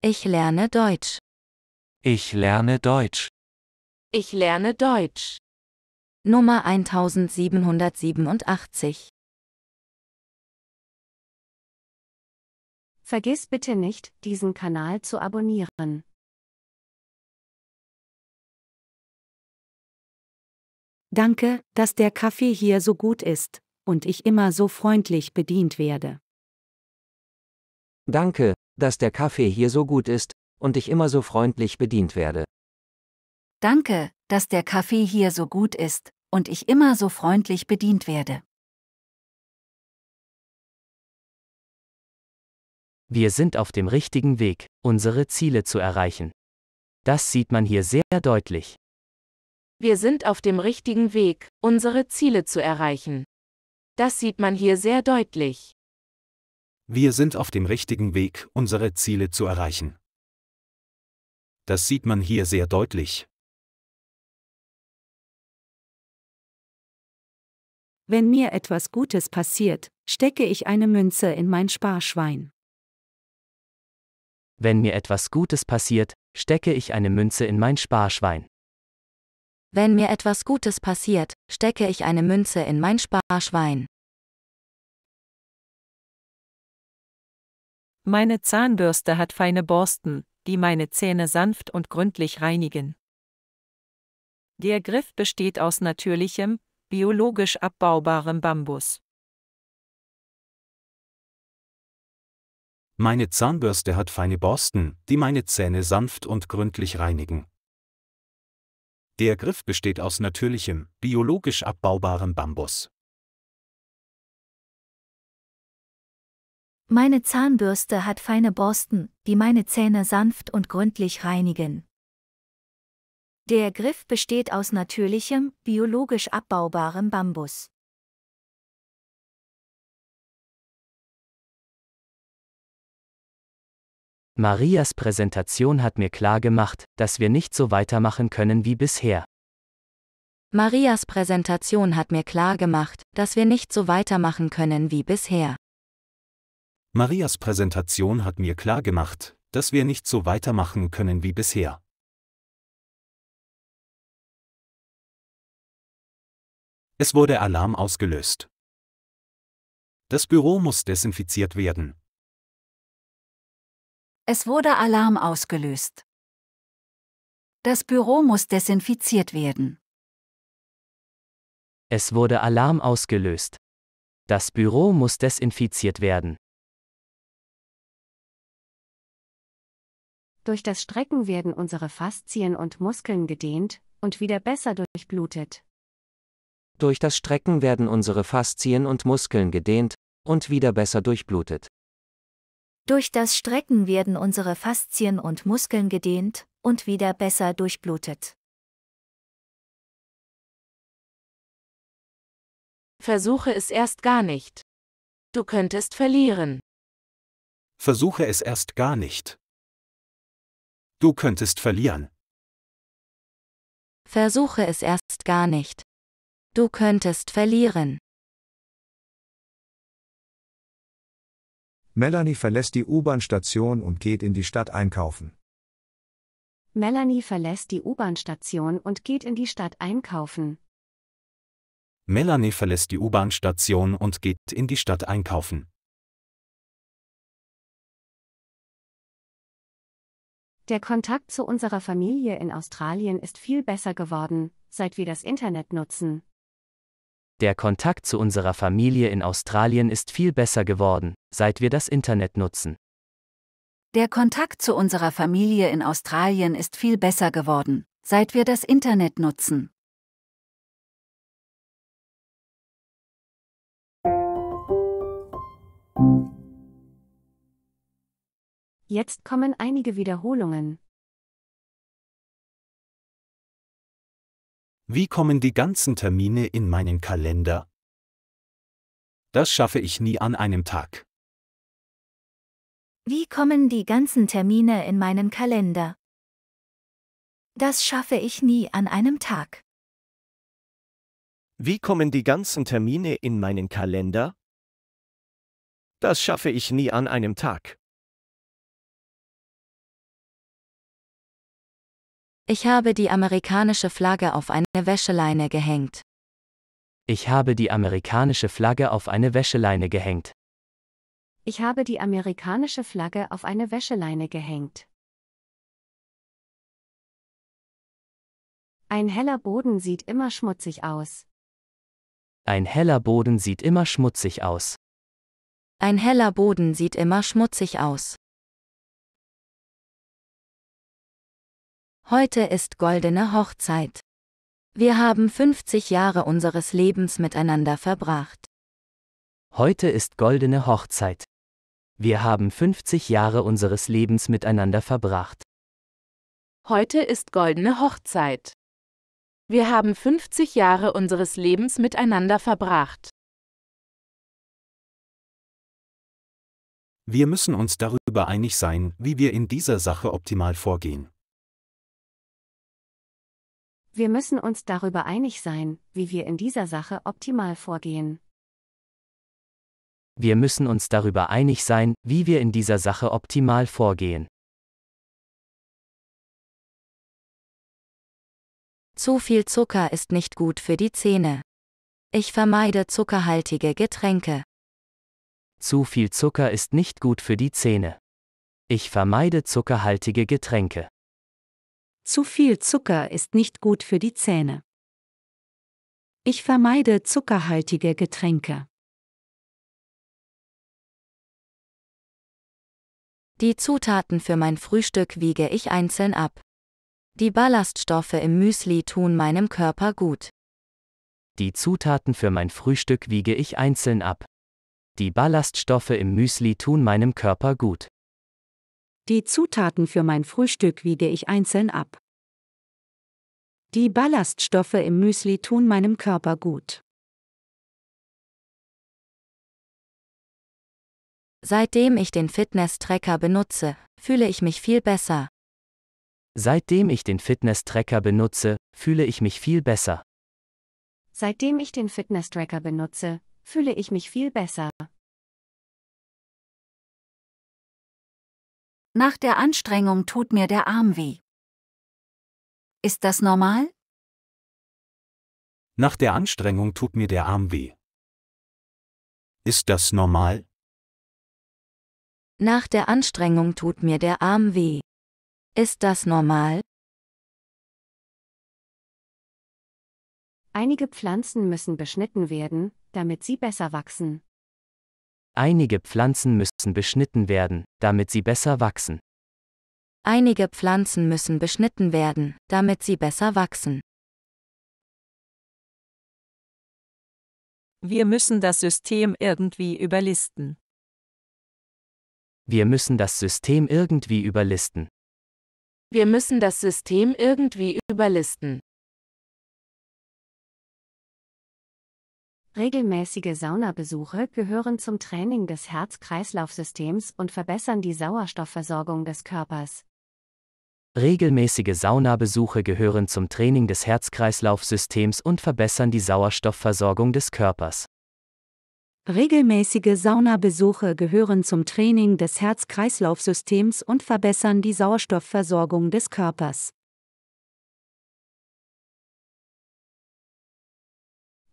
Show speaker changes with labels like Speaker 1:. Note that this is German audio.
Speaker 1: Ich lerne Deutsch.
Speaker 2: Ich lerne Deutsch.
Speaker 1: Ich lerne Deutsch. Nummer 1787. Vergiss bitte nicht, diesen Kanal zu abonnieren.
Speaker 3: Danke, dass der Kaffee hier so gut ist und ich immer so freundlich bedient werde.
Speaker 4: Danke, dass der Kaffee hier so gut ist und ich immer so freundlich bedient werde.
Speaker 3: Danke, dass der Kaffee hier so gut ist
Speaker 1: und ich immer so freundlich bedient werde.
Speaker 4: Wir sind auf dem richtigen Weg, unsere Ziele zu erreichen. Das sieht man hier sehr deutlich.
Speaker 3: Wir sind auf dem richtigen Weg, unsere Ziele zu erreichen. Das sieht man hier sehr deutlich.
Speaker 2: Wir sind auf dem richtigen Weg, unsere Ziele zu erreichen. Das sieht man hier sehr deutlich.
Speaker 3: Wenn mir etwas Gutes passiert, stecke ich eine Münze in mein Sparschwein.
Speaker 4: Wenn mir etwas Gutes passiert, stecke ich eine Münze in mein Sparschwein.
Speaker 3: Wenn mir etwas Gutes passiert, stecke ich eine Münze in mein Sparschwein.
Speaker 1: Meine Zahnbürste hat feine Borsten, die meine Zähne sanft und gründlich reinigen. Der Griff besteht aus natürlichem, biologisch abbaubarem Bambus.
Speaker 2: Meine Zahnbürste hat feine Borsten, die meine Zähne sanft und gründlich reinigen. Der Griff besteht aus natürlichem, biologisch abbaubarem Bambus.
Speaker 3: Meine Zahnbürste hat feine Borsten, die meine Zähne sanft und gründlich reinigen. Der Griff besteht aus natürlichem, biologisch
Speaker 1: abbaubarem Bambus.
Speaker 4: Marias Präsentation hat mir klar gemacht, dass wir nicht so weitermachen können wie bisher.
Speaker 3: Marias Präsentation hat mir klar gemacht, dass wir nicht so weitermachen können wie bisher.
Speaker 2: Marias Präsentation hat mir klar gemacht, dass wir nicht so weitermachen können wie bisher. Es wurde Alarm ausgelöst. Das Büro muss desinfiziert werden.
Speaker 1: Es wurde Alarm ausgelöst. Das Büro muss desinfiziert werden.
Speaker 4: Es wurde Alarm ausgelöst. Das Büro muss desinfiziert
Speaker 2: werden.
Speaker 1: Durch das Strecken
Speaker 3: werden unsere Faszien und Muskeln gedehnt und wieder besser durchblutet.
Speaker 4: Durch das Strecken werden unsere Faszien und Muskeln gedehnt und wieder besser
Speaker 1: durchblutet.
Speaker 3: Durch das Strecken werden unsere Faszien und Muskeln
Speaker 1: gedehnt und wieder besser durchblutet. Versuche es erst gar nicht. Du könntest verlieren.
Speaker 2: Versuche es erst gar nicht. Du könntest verlieren.
Speaker 1: Versuche es erst gar nicht. Du könntest verlieren.
Speaker 2: Melanie verlässt die U-Bahn-Station und geht in die Stadt einkaufen.
Speaker 3: Melanie verlässt die U-Bahn-Station und geht in die Stadt einkaufen.
Speaker 2: Melanie verlässt die U-Bahn-Station und geht in die Stadt einkaufen.
Speaker 1: Der Kontakt
Speaker 3: zu unserer Familie in Australien ist viel besser geworden, seit wir das Internet nutzen.
Speaker 4: Der Kontakt zu unserer Familie in Australien ist viel besser geworden, seit wir das Internet nutzen.
Speaker 3: Der Kontakt zu unserer Familie in Australien ist viel besser geworden, seit wir das Internet nutzen.
Speaker 1: Jetzt kommen einige Wiederholungen.
Speaker 2: Wie kommen die ganzen Termine in meinen Kalender? Das schaffe ich nie an einem Tag.
Speaker 3: Wie kommen die ganzen Termine in meinen Kalender?
Speaker 1: Das schaffe ich nie an einem Tag.
Speaker 2: Wie kommen die ganzen Termine in meinen Kalender? Das schaffe ich nie an einem Tag.
Speaker 3: Ich habe die amerikanische Flagge auf eine Wäscheleine gehängt.
Speaker 4: Ich habe die amerikanische Flagge auf eine Wäscheleine gehängt.
Speaker 3: Ich habe die amerikanische Flagge auf eine Wäscheleine gehängt. Ein heller Boden sieht immer schmutzig aus.
Speaker 4: Ein heller Boden sieht immer schmutzig aus.
Speaker 1: Ein heller Boden sieht immer schmutzig aus.
Speaker 3: Heute ist goldene Hochzeit. Wir haben 50 Jahre unseres Lebens miteinander verbracht.
Speaker 4: Heute ist goldene Hochzeit. Wir haben 50 Jahre unseres Lebens miteinander verbracht.
Speaker 3: Heute ist goldene Hochzeit. Wir haben 50 Jahre unseres Lebens miteinander verbracht.
Speaker 2: Wir müssen uns darüber einig sein, wie wir in dieser Sache optimal vorgehen.
Speaker 3: Wir müssen uns darüber einig sein, wie wir in dieser Sache optimal vorgehen.
Speaker 4: Wir müssen uns darüber einig sein, wie wir in dieser Sache optimal vorgehen.
Speaker 1: Zu viel Zucker ist nicht gut für die Zähne.
Speaker 3: Ich vermeide zuckerhaltige Getränke.
Speaker 4: Zu viel Zucker ist nicht gut für die Zähne. Ich vermeide zuckerhaltige Getränke.
Speaker 3: Zu viel Zucker ist nicht gut für die Zähne.
Speaker 1: Ich vermeide zuckerhaltige Getränke.
Speaker 3: Die Zutaten für mein Frühstück wiege ich einzeln ab. Die Ballaststoffe im Müsli tun meinem Körper gut.
Speaker 4: Die Zutaten für mein Frühstück wiege ich einzeln ab. Die Ballaststoffe im Müsli tun meinem Körper gut.
Speaker 3: Die Zutaten für mein Frühstück wiege ich einzeln ab. Die Ballaststoffe im Müsli tun meinem
Speaker 1: Körper gut.
Speaker 3: Seitdem ich den Fitness-Tracker benutze, fühle ich mich viel besser.
Speaker 4: Seitdem ich den Fitness-Tracker benutze, fühle ich mich viel besser.
Speaker 3: Seitdem ich den Fitness-Tracker benutze, fühle ich mich viel besser.
Speaker 1: Nach der Anstrengung tut mir der Arm weh. Ist das normal?
Speaker 2: Nach der Anstrengung tut mir der Arm weh. Ist das normal?
Speaker 1: Nach der Anstrengung tut mir der Arm weh. Ist das normal? Einige Pflanzen
Speaker 3: müssen beschnitten werden, damit sie besser wachsen.
Speaker 1: Einige Pflanzen
Speaker 4: müssen beschnitten werden, damit sie besser wachsen.
Speaker 3: Einige Pflanzen müssen beschnitten werden, damit sie besser wachsen.
Speaker 1: Wir müssen das System irgendwie überlisten.
Speaker 4: Wir müssen das System irgendwie überlisten.
Speaker 1: Wir
Speaker 3: müssen das System irgendwie überlisten. Regelmäßige Saunabesuche gehören zum Training des Herz-Kreislauf-Systems und verbessern die Sauerstoffversorgung des Körpers.
Speaker 4: Regelmäßige Saunabesuche gehören zum Training des Herz-Kreislauf-Systems und verbessern die Sauerstoffversorgung des Körpers.
Speaker 3: Regelmäßige Saunabesuche gehören zum Training des Herz-Kreislauf-Systems und verbessern die Sauerstoffversorgung des
Speaker 1: Körpers.